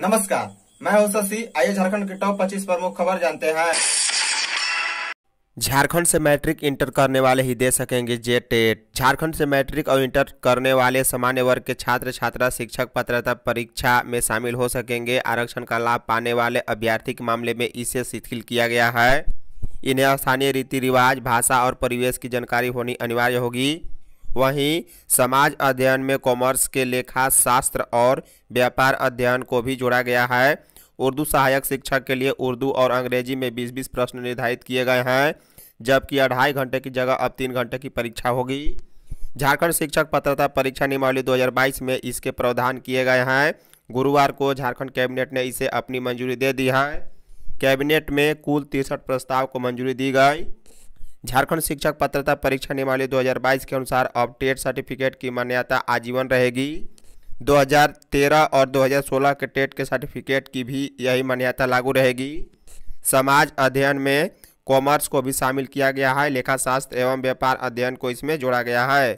नमस्कार मैं हूं शशि आइए झारखंड के टॉप 25 प्रमुख खबर जानते हैं झारखंड से मैट्रिक इंटर करने वाले ही दे सकेंगे जेटेट झारखंड से मैट्रिक और इंटर करने वाले सामान्य वर्ग के छात्र छात्रा शिक्षक पात्रता परीक्षा में शामिल हो सकेंगे आरक्षण का लाभ पाने वाले अभ्यर्थी के मामले में इसे शिथिल किया गया है इन्हें स्थानीय रीति रिवाज भाषा और परिवेश की जानकारी होनी अनिवार्य होगी वहीं समाज अध्ययन में कॉमर्स के लेखा शास्त्र और व्यापार अध्ययन को भी जोड़ा गया है उर्दू सहायक शिक्षक के लिए उर्दू और अंग्रेजी में बीस बीस प्रश्न निर्धारित किए गए हैं जबकि अढ़ाई घंटे की जगह अब तीन घंटे की परीक्षा होगी झारखंड शिक्षक पत्रता परीक्षा नियमावली 2022 में इसके प्रावधान किए गए हैं गुरुवार को झारखंड कैबिनेट ने इसे अपनी मंजूरी दे दी है कैबिनेट में कुल तिरसठ प्रस्ताव को मंजूरी दी गई झारखंड शिक्षक पात्रता परीक्षा नियमावली 2022 के अनुसार अब टेट सर्टिफिकेट की मान्यता आजीवन रहेगी 2013 और 2016 के टेट के सर्टिफिकेट की भी यही मान्यता लागू रहेगी समाज अध्ययन में कॉमर्स को भी शामिल किया गया है लेखाशास्त्र एवं व्यापार अध्ययन को इसमें जोड़ा गया है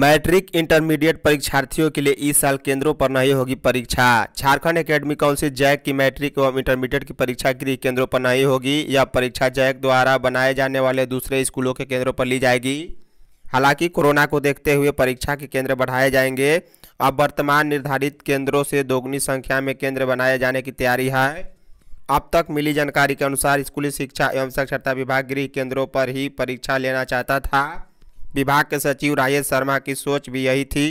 मैट्रिक इंटरमीडिएट परीक्षार्थियों के लिए इस साल केंद्रों पर नहीं होगी परीक्षा झारखंड एकेडमी काउंसिल जैक की मैट्रिक एवं इंटरमीडिएट की परीक्षा गृह केंद्रों पर नहीं होगी यह परीक्षा जैक द्वारा बनाए जाने वाले दूसरे स्कूलों के केंद्रों पर ली जाएगी हालांकि कोरोना को देखते हुए परीक्षा के केंद्र बढ़ाए जाएंगे अब वर्तमान निर्धारित केंद्रों से दोगुनी संख्या में केंद्र बनाए जाने की तैयारी है अब तक मिली जानकारी के अनुसार स्कूली शिक्षा एवं साक्षरता विभाग गृह केंद्रों पर ही परीक्षा लेना चाहता था विभाग के सचिव राजेश शर्मा की सोच भी यही थी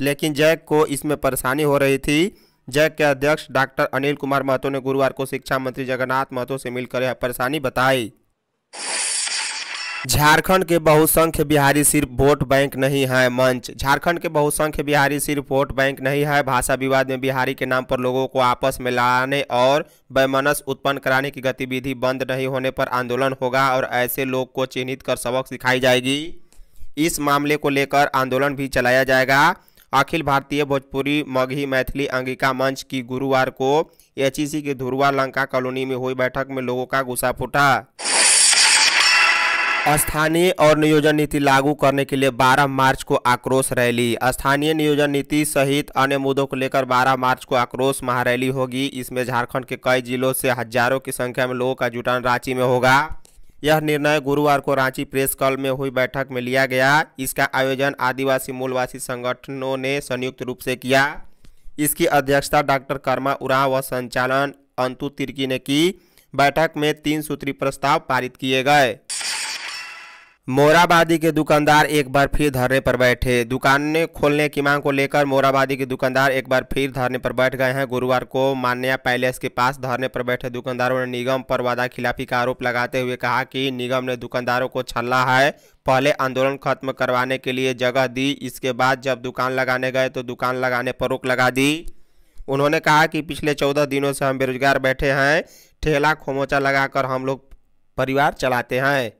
लेकिन जैक को इसमें परेशानी हो रही थी जैक के अध्यक्ष डॉक्टर अनिल कुमार महतो ने गुरुवार को शिक्षा मंत्री जगन्नाथ महतो से मिलकर यह परेशानी बताई झारखंड के बहुसंख्य बिहारी सिर्फ वोट बैंक नहीं है मंच झारखंड के बहुसंख्य बिहारी सिर्फ वोट बैंक नहीं है भाषा विवाद में बिहारी के नाम पर लोगों को आपस में लाने और वैमनस उत्पन्न कराने की गतिविधि बंद नहीं होने पर आंदोलन होगा और ऐसे लोग को चिन्हित कर सबक सिखाई जाएगी इस मामले को लेकर आंदोलन भी चलाया जाएगा अखिल भारतीय भोजपुरी मगही मैथिली अंगिका मंच की गुरुवार को एचईसी के धुरवा लंका कॉलोनी में हुई बैठक में लोगों का गुस्सा फूटा स्थानीय और नियोजन नीति लागू करने के लिए 12 मार्च को आक्रोश रैली स्थानीय नियोजन नीति सहित अन्य मुद्दों को लेकर 12 मार्च को आक्रोश महारैली होगी इसमें झारखंड के कई जिलों से हजारों की संख्या में लोगों का जुटान रांची में होगा यह निर्णय गुरुवार को रांची प्रेस क्लब में हुई बैठक में लिया गया इसका आयोजन आदिवासी मूलवासी संगठनों ने संयुक्त रूप से किया इसकी अध्यक्षता डॉक्टर कर्मा उराव व संचालन अंतु तिर्की ने की बैठक में तीन सूत्री प्रस्ताव पारित किए गए मोराबादी के दुकानदार एक बार फिर धरने पर बैठे दुकानें खोलने की मांग को लेकर मोराबादी के दुकानदार एक बार फिर धरने पर बैठ गए हैं गुरुवार को मान्या पैलेस के पास धरने पर बैठे दुकानदारों ने निगम पर वादा खिलाफी का आरोप लगाते हुए कहा कि निगम ने दुकानदारों को छल्ला है पहले आंदोलन खत्म करवाने के लिए जगह दी इसके बाद जब दुकान लगाने गए तो दुकान लगाने पर रोक लगा दी उन्होंने कहा कि पिछले चौदह दिनों से हम बेरोजगार बैठे हैं ठेला खोमोचा लगाकर हम लोग परिवार चलाते हैं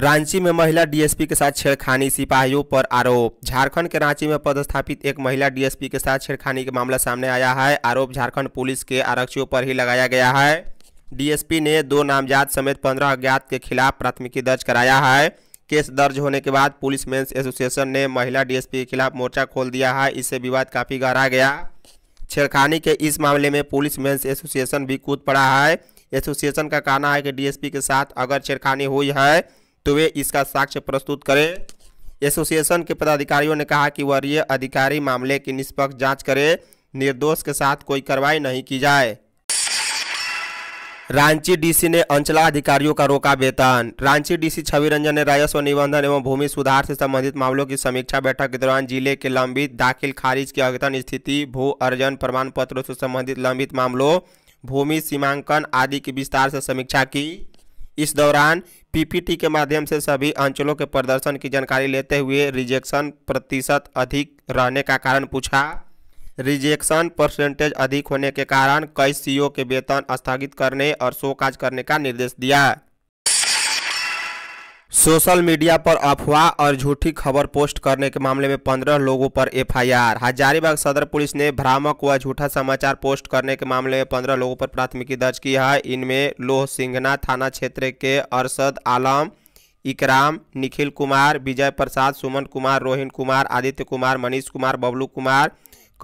रांची में महिला डीएसपी के साथ छेड़खानी सिपाहियों पर आरोप झारखंड के रांची में पदस्थापित एक महिला डीएसपी के साथ छेड़खानी का मामला सामने आया है आरोप झारखंड पुलिस के आरक्षियों पर ही लगाया गया है डीएसपी ने दो नामजाद समेत पंद्रह अज्ञात के खिलाफ प्राथमिकी दर्ज कराया है केस दर्ज होने के बाद पुलिस मेन्स एसोसिएशन ने महिला डीएसपी के खिलाफ मोर्चा खोल दिया है इससे विवाद काफ़ी गहरा गया छेड़खानी के इस मामले में पुलिस मेन्स एसोसिएशन भी कूद पड़ा है एसोसिएशन का कहना है कि डीएसपी के साथ अगर छेड़खानी हुई है तो वे इसका साक्ष्य प्रस्तुत करें एसोसिएशन के पदाधिकारियों ने कहा कि वरीय अधिकारी मामले की निष्पक्ष जांच करें निर्दोष के साथ कोई कार्रवाई नहीं की जाए रांची डीसी ने अंचलाधिकारियों का रोका वेतन रांची डीसी छवि रंजन ने राजस्व निबंधन एवं भूमि सुधार से संबंधित मामलों की समीक्षा बैठक के दौरान जिले के लंबित दाखिल खारिज की अद्यतन स्थिति भू अर्जन प्रमाण पत्रों से संबंधित लंबित मामलों भूमि सीमांकन आदि की विस्तार से समीक्षा की इस दौरान पीपीटी के माध्यम से सभी अंचलों के प्रदर्शन की जानकारी लेते हुए रिजेक्शन प्रतिशत अधिक रहने का कारण पूछा रिजेक्शन परसेंटेज अधिक होने के कारण कई सीईओ के वेतन स्थगित करने और शो काज करने का निर्देश दिया सोशल मीडिया पर अफवाह और झूठी खबर पोस्ट करने के मामले में पंद्रह लोगों पर एफआईआर हजारीबाग सदर पुलिस ने भ्रामक व झूठा समाचार पोस्ट करने के मामले में पंद्रह लोगों पर प्राथमिकी दर्ज की है इनमें लोह सिंघना थाना क्षेत्र के अरसद आलम इकराम निखिल कुमार विजय प्रसाद सुमन कुमार रोहिन कुमार आदित्य कुमार मनीष कुमार बबलू कुमार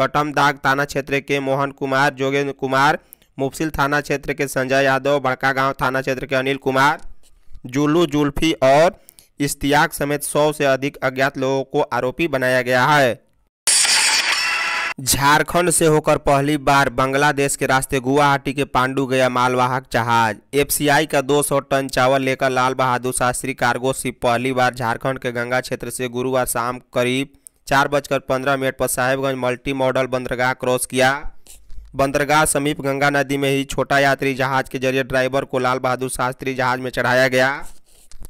कटम दाग थाना क्षेत्र के मोहन कुमार जोगेंद्र कुमार मुफसिल थाना क्षेत्र के संजय यादव बड़कागांव थाना क्षेत्र के अनिल कुमार जुलू जुल्फी और इश्तियाक समेत सौ से अधिक अज्ञात लोगों को आरोपी बनाया गया है झारखंड से होकर पहली बार बांग्लादेश के रास्ते गुवाहाटी के पांडु गया मालवाहक जहाज एफसीआई का 200 टन चावल लेकर लाल बहादुर शास्त्री कार्गो शिप पहली बार झारखंड के गंगा क्षेत्र से गुरुवार शाम करीब चार बजकर पंद्रह मिनट पर साहेबगंज मल्टी मॉडल बंदरगाह क्रॉस किया बंदरगाह समीप गंगा नदी में ही छोटा यात्री जहाज के जरिए ड्राइवर को लाल बहादुर शास्त्री जहाज में चढ़ाया गया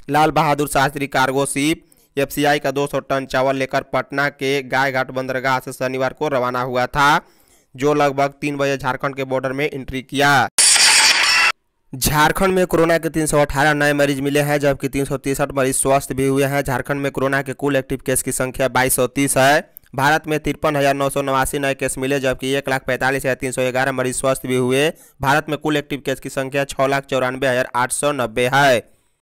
Lal Bahadur Shastri cargo ship FCI का 200 टन चावल लेकर पटना के गाय घाट बंदरगाह से शनिवार को रवाना हुआ था जो लगभग तीन बजे झारखंड के बॉर्डर में एंट्री किया झारखंड में कोरोना के 318 नए मरीज मिले हैं जबकि तीन मरीज स्वस्थ भी हुए हैं झारखंड में कोरोना के कुल एक्टिव केस की संख्या बाईस है भारत में तिरपन हज़ार नौ सौ नवासी नए केस मिले जबकि एक लाख पैंतालीस हज़ार तीन सौ ग्यारह मरीज स्वस्थ भी हुए भारत में कुल एक्टिव केस की संख्या छः लाख चौरानवे हज़ार आठ सौ नब्बे है